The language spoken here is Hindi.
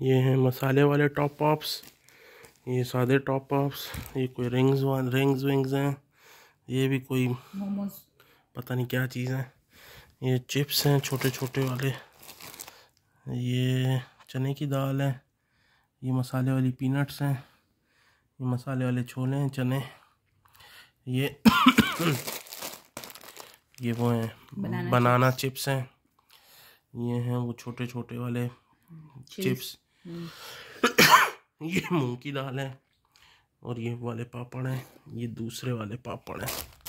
ये हैं मसाले वाले टॉप ऑप्स ये सादे टॉप ऑप्स ये कोई रिंग्स वाले रिंग्स विंग्स हैं ये भी कोई पता नहीं क्या चीज़ है ये चिप्स हैं छोटे छोटे वाले ये चने की दाल है ये मसाले वाली पीनट्स हैं ये मसाले वाले छोले हैं चने ये ये वो हैं बनाना, बनाना चिप्स हैं ये हैं वो छोटे छोटे वाले चिप्स ये मूंग की दाल है और ये वाले पापड़ हैं ये दूसरे वाले पापड़ हैं